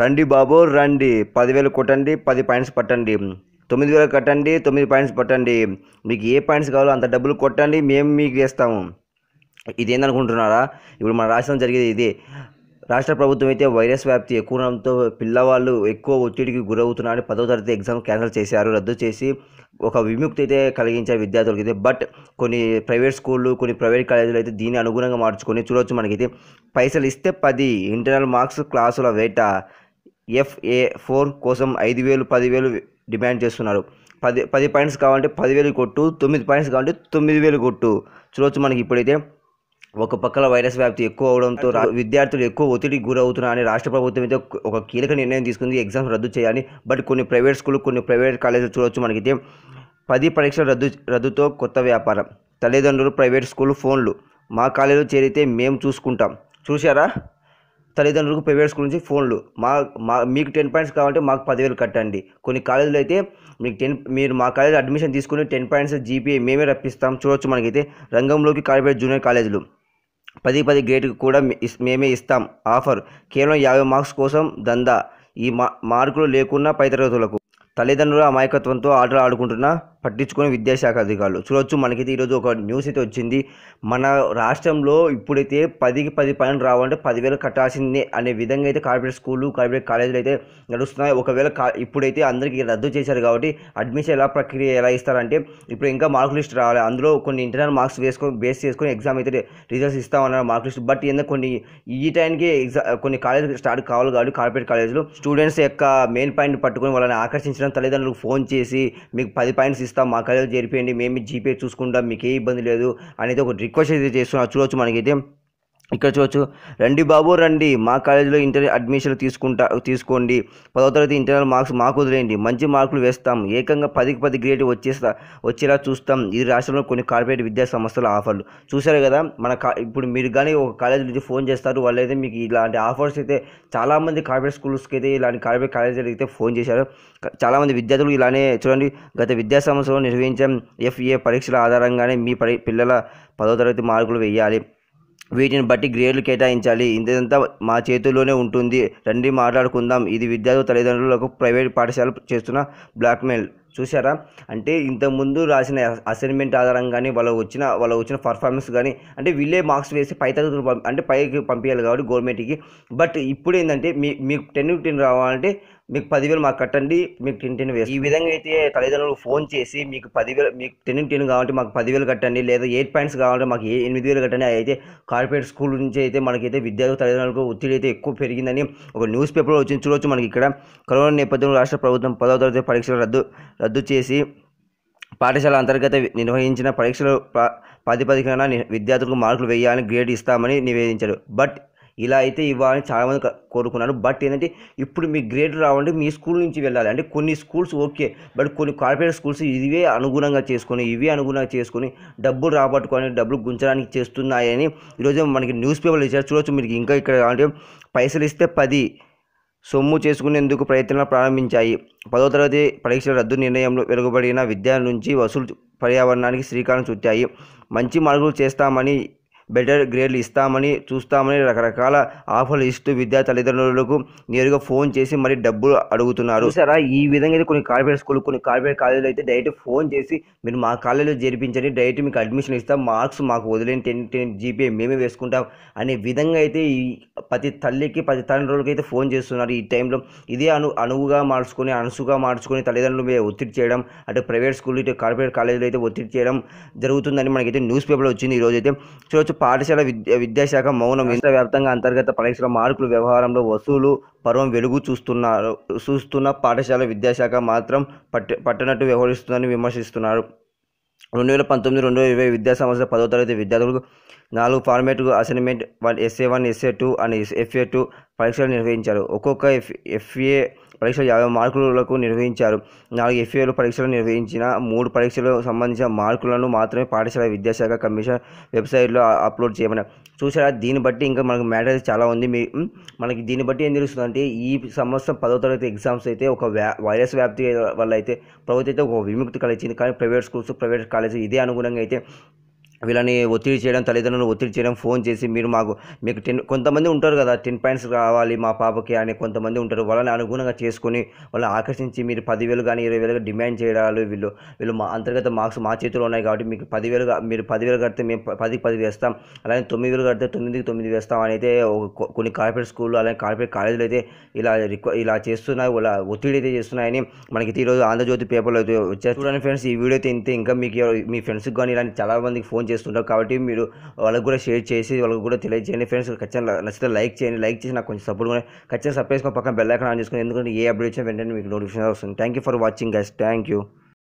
రండి బాబు రండి పదివేలు కొట్టండి పది పాయింట్స్ పట్టండి తొమ్మిది వేలు కట్టండి తొమ్మిది పాయింట్స్ పట్టండి మీకు ఏ పాయింట్స్ కావాలో అంత డబ్బులు కొట్టండి మేము మీకు వేస్తాము ఇదేందనుకుంటున్నారా ఇప్పుడు మన రాష్ట్రం జరిగేది ఇదే రాష్ట్ర ప్రభుత్వం అయితే వైరస్ వ్యాప్తి ఎక్కువ ఉండడంతో పిల్లవాళ్ళు ఎక్కువ ఒత్తిడికి గురవుతున్నారని పదో తరగతి ఎగ్జామ్ క్యాన్సిల్ చేశారు రద్దు చేసి ఒక విముక్తి అయితే కలిగించారు విద్యార్థులకి అయితే బట్ కొన్ని ప్రైవేట్ స్కూళ్ళు కొన్ని ప్రైవేట్ కాలేజీలు అయితే దీన్ని అనుగుణంగా మార్చుకొని చూడవచ్చు మనకైతే పైసలు ఇస్తే పది ఇంటర్నల్ మార్క్స్ క్లాసుల వేట ఎఫ్ఏ ఫోర్ కోసం ఐదు వేలు పదివేలు డిమాండ్ చేస్తున్నారు పది పది పాయింట్స్ కావాలంటే పదివేలు కొట్టు తొమ్మిది పాయింట్స్ కావాలంటే తొమ్మిది వేలు కొట్టు చూడవచ్చు మనకి ఇప్పుడైతే ఒక పక్కల వైరస్ వ్యాప్తి ఎక్కువ అవడంతో విద్యార్థులు ఎక్కువ ఒత్తిడికి గురవుతున్నారని రాష్ట్ర ప్రభుత్వం అయితే ఒక కీలక నిర్ణయం తీసుకుంది ఎగ్జామ్స్ రద్దు చేయాలి బట్ కొన్ని ప్రైవేట్ స్కూల్ కొన్ని ప్రైవేట్ కాలేజీలు చూడవచ్చు మనకైతే పది పరీక్షలు రద్దు రద్దుతో కొత్త వ్యాపారం తల్లిదండ్రులు ప్రైవేట్ స్కూల్ ఫోన్లు మా కాలేజీలో చేరితే మేము చూసుకుంటాం చూశారా తల్లిదండ్రులకు ప్రైవేట్ స్కూల్ నుంచి ఫోన్లు మా మా మీకు టెన్ పాయింట్స్ కావాలంటే మాకు పదివేలు కట్టండి కొన్ని కాలేజీలు అయితే మీకు టెన్ మీరు మా కాలేజీలో అడ్మిషన్ తీసుకుని టెన్ పాయింట్స్ జీపీఏ మేమే రప్పిస్తాం చూడవచ్చు మనకైతే రంగంలోకి కాలిపోయే జూనియర్ కాలేజీలు పది పది గ్రేడ్కి కూడా మేమే ఇస్తాం ఆఫర్ కేవలం యాభై మార్క్స్ కోసం దందా ఈ మా మార్కులు లేకున్నా పై తరగతులకు తల్లిదండ్రుల అమాయకత్వంతో ఆటలు ఆడుకుంటున్న పట్టించుకునే విద్యాశాఖ అధికారులు చూడొచ్చు మనకైతే ఈరోజు ఒక న్యూస్ అయితే వచ్చింది మన రాష్ట్రంలో ఇప్పుడైతే పదికి పది పైన రావాలంటే పదివేలు కట్టాల్సిందే అనే విధంగా అయితే కార్పొరేట్ స్కూళ్ళు కార్పొరేట్ కాలేజీలు అయితే నడుస్తున్నాయి ఒకవేళ ఇప్పుడైతే అందరికీ రద్దు చేశారు కాబట్టి అడ్మిషన్ ఎలా ప్రక్రియ ఎలా ఇస్తారంటే ఇప్పుడు ఇంకా మార్క్ లిస్ట్ రావాలి అందులో కొన్ని ఇంటర్నల్ మార్క్స్ వేసుకొని బేస్ చేసుకొని ఎగ్జామ్ అయితే రిజల్ట్స్ ఇస్తామన్నారు మార్క్ లిస్ట్ బట్ ఏంటంటే కొన్ని ఈ టైంకి ఎగ్జామ్ కొన్ని కాలేజ్ స్టార్ట్ కావాలి కాబట్టి కార్పొరేట్ కాలేజీలు స్టూడెంట్స్ యొక్క మెయిన్ పాయింట్ పట్టుకొని వాళ్ళని ఆకర్షించడం తల్లిదండ్రులకు ఫోన్ చేసి మీకు పది పాయింట్స్ ఇస్తాం మా కళ్ళు జరిపేయండి మేము జీపే చూసుకుంటాం మీకు ఏ ఇబ్బంది లేదు అనేది ఒక రిక్వెస్ట్ అయితే చేస్తున్నా చూడొచ్చు మనకైతే ఇక్కడ చూడొచ్చు రండి బాబు రండి మా కాలేజీలో ఇంటర్ అడ్మిషన్లు తీసుకుంటా తీసుకోండి పదో తరగతి ఇంటర్నల్ మార్క్స్ మాకు వదిలేయండి మంచి మార్కులు వేస్తాం ఏకంగా పదికి పది గ్రేడ్ వచ్చేస్తా వచ్చేలా చూస్తాం ఇది రాష్ట్రంలో కొన్ని కార్పొరేట్ విద్యా సంస్థల ఆఫర్లు చూసారు కదా మన ఇప్పుడు మీరు కానీ ఒక కాలేజీ నుంచి ఫోన్ చేస్తారు అయితే మీకు ఇలాంటి ఆఫర్స్ అయితే చాలామంది కార్పొరేట్ స్కూల్స్కి అయితే ఇలాంటి కార్పొరేట్ కాలేజీలు అయితే ఫోన్ చేశారు చాలామంది విద్యార్థులు ఇలానే చూడండి గత విద్యా సంవత్సరంలో నిర్వహించాం ఎఫ్ఏ పరీక్షల ఆధారంగానే మీ పిల్లల పదో తరగతి మార్కులు వేయాలి వీటిని బట్టి గ్రేడ్లు కేటాయించాలి ఇదంతా మా చేతుల్లోనే ఉంటుంది రండి మాట్లాడుకుందాం ఇది విద్యార్థుల తల్లిదండ్రులకు ప్రైవేట్ పాఠశాల చేస్తున్న బ్లాక్మెయిల్ చూసారా అంటే ఇంతకుముందు రాసిన అసైన్మెంట్ ఆధారం కానీ వాళ్ళు వచ్చిన వాళ్ళు వచ్చిన పర్ఫార్మెన్స్ కానీ అంటే వీళ్ళే మార్క్స్ వేసి పై తరగతులు అంటే పైకి పంపించాలి కాబట్టి గవర్నమెంట్కి బట్ ఇప్పుడు ఏంటంటే మీ మీకు టెన్ టెన్ రావాలంటే మీకు పదివేలు మాకు కట్టండి మీకు టెన్ టెన్ వేసి ఈ విధంగా అయితే తల్లిదండ్రులు ఫోన్ చేసి మీకు పదివేలు మీకు టెన్ టెన్ కావాలంటే మాకు పదివేలు కట్టండి లేదా ఎయిట్ పాయింట్స్ కావాలంటే మాకు ఎనిమిది వేలు కట్టండి అయితే కార్పొరేట్ స్కూల్ నుంచి అయితే మనకైతే విద్యార్థులు తల్లిదండ్రులకు ఒత్తిడి అయితే ఎక్కువ పెరిగిందని ఒక న్యూస్ పేపర్లో వచ్చి చూడవచ్చు మనకి ఇక్కడ కరోనా నేపథ్యంలో రాష్ట్ర ప్రభుత్వం పదవ తరగతి పరీక్షలు రద్దు రద్దు చేసి పాఠశాల అంతర్గత నిర్వహించిన పరీక్షలు ప్రాతిపదికన విద్యార్థులకు మార్కులు వేయాలని గ్రేడ్ ఇస్తామని నివేదించారు బట్ ఇలా అయితే ఇవ్వాలని చాలామంది కోరుకున్నారు బట్ ఏంటంటే ఇప్పుడు మీ గ్రేడ్ రావాలంటే మీ స్కూల్ నుంచి వెళ్ళాలి అంటే కొన్ని స్కూల్స్ ఓకే బట్ కొన్ని కార్పొరేట్ స్కూల్స్ ఇవే అనుగుణంగా చేసుకొని ఇవే అనుగుణంగా చేసుకొని డబ్బులు రాబట్టుకొని డబ్బులు గుంచడానికి చేస్తున్నాయని ఈరోజు మనకి న్యూస్ పేపర్లు ఇచ్చారు చూడొచ్చు మీకు ఇంకా ఇక్కడ అంటే పైసలు ఇస్తే పది సొమ్ము చేసుకునేందుకు ప్రయత్నాలు ప్రారంభించాయి పదో తరగతి పరీక్షల రద్దు నిర్ణయంలో వెలుగుబడిన విద్యార్థుల నుంచి వసూలు పర్యావరణానికి శ్రీకారం చుట్టాయి మంచి మార్పులు చేస్తామని బెటర్ గ్రేడ్లు ఇస్తామని చూస్తామని రకరకాల ఆఫర్లు ఇస్తూ విద్యా తల్లిదండ్రులకు నేరుగా ఫోన్ చేసి మరి డబ్బులు అడుగుతున్నారు సరే ఈ విధంగా అయితే కొన్ని కార్పొరేట్ స్కూల్ కొన్ని కార్పొరేట్ కాలేజీలు అయితే డైరెక్ట్ ఫోన్ చేసి మీరు మా కాలేజీలో జరిపించండి డైరెక్ట్ మీకు అడ్మిషన్ ఇస్తాం మార్క్స్ మాకు వదిలేని టెన్ టెన్ జీపీఏ మేమే వేసుకుంటాం అనే విధంగా అయితే ఈ ప్రతి తల్లికి ప్రతి తల్లిదండ్రులకి అయితే ఫోన్ చేస్తున్నారు ఈ టైంలో ఇదే అను అనువుగా మార్చుకొని అనసుగా మార్చుకొని తల్లిదండ్రులు మీద ఒత్తిడి చేయడం అంటే ప్రైవేట్ స్కూల్ ఇటు కార్పొరేట్ కాలేజీలు అయితే ఒత్తిడి చేయడం జరుగుతుందని మనకైతే న్యూస్ పేపర్లో వచ్చింది ఈరోజు అయితే చూడొచ్చు పాఠశాల విద్య విద్యాశాఖ మౌనం ఇంత వ్యాప్తంగా అంతర్గత పరీక్షల మార్కుల వ్యవహారంలో వసూలు పర్వం వెలుగు చూస్తున్నారు చూస్తున్న పాఠశాల విద్యాశాఖ మాత్రం పట్ట పట్టనట్టు వ్యవహరిస్తుందని విమర్శిస్తున్నారు రెండు వేల పంతొమ్మిది రెండు వేల ఇరవై విద్యా సంవత్సరం పదో తరగతి విద్యార్థులకు నాలుగు ఫార్మేట్కు assignment one SA one SA two and FA two పరీక్షలు నిర్వహించారు ఒక్కొక్క ఎఫ్ ఎఫ్ఏ పరీక్ష యాభై మార్కులకు నిర్వహించారు నాలుగు ఎఫ్ఏలు పరీక్షలు నిర్వహించిన మూడు పరీక్షలకు సంబంధించిన మార్కులను మాత్రమే పాఠశాల విద్యాశాఖ కమిషన్ వెబ్సైట్లో అప్లోడ్ చేయమని చూసారా దీన్ని బట్టి ఇంకా మనకు మ్యాటర్ చాలా ఉంది మీ మనకి దీన్ని బట్టి ఏం తెలుస్తుంది అంటే ఈ సంవత్సరం పదో తరగతి ఎగ్జామ్స్ అయితే ఒక వైరస్ వ్యాప్తి వల్ల అయితే ప్రభుత్వం అయితే ఒక విముక్తి కలిగించింది కానీ ప్రైవేట్ స్కూల్స్ ప్రైవేట్ కాలేజీ ఇదే అనుగుణంగా అయితే వీళ్ళని ఒత్తిడి చేయడం తల్లిదండ్రులను ఒత్తిడి చేయడం ఫోన్ చేసి మీరు మాకు మీకు టెన్ కొంతమంది ఉంటారు కదా టెన్ పాయింట్స్ కావాలి మా పాపకి అని కొంతమంది ఉంటారు వాళ్ళని అనుగుణంగా చేసుకొని వాళ్ళని ఆకర్షించి మీరు పదివేలు కానీ ఇరవై వేలుగా డిమాండ్ చేయడాలు వీళ్ళు వీళ్ళు మా అంతర్గత మార్క్స్ మా చేతిలో ఉన్నాయి కాబట్టి మీకు పదివేలుగా మీరు పదివేలు కడితే మేము పదికి పది వేస్తాం అలాగే తొమ్మిది వేలు కడితే తొమ్మిదికి తొమ్మిది వేస్తాం అని అయితే కొన్ని కార్పొరేట్ స్కూళ్ళు అలాగే కార్పొరేట్ కాలేజీలు అయితే ఇలా రిక్వ ఇలా చేస్తున్నాయి వాళ్ళ ఒత్తిడి అయితే చేస్తున్నాయని మనకి ఈరోజు ఆంధ్రజ్యోతి పేపర్లో అయితే వచ్చారు చూడండి ఫ్రెండ్స్ ఈ వీడియో అయితే ఇంకా మీకు మీ ఫ్రెండ్స్కి కానీ ఇలాంటి చాలామందికి ఫోన్ చేసి చేస్తుంటారు కాబట్టి మీరు వాళ్ళకి కూడా షేర్ చేసి వాళ్ళకి కూడా తెలియజేయండి ఫ్రెండ్స్ ఖచ్చితంగా నచ్చితే లైక్ చేయండి లైక్ చేసి నాకు కొంచెం సపోర్ట్ కూడా ఖచ్చితంగా సబ్స్క్రైబ్ పక్కన బెల్ ఐకాన్ ఆన్ చేసుకుని ఎందుకంటే ఏ అప్డేట్ వచ్చినా వెంటనే మీకు నోటిఫికేషన్ వస్తుంది thank you for watching guys thank you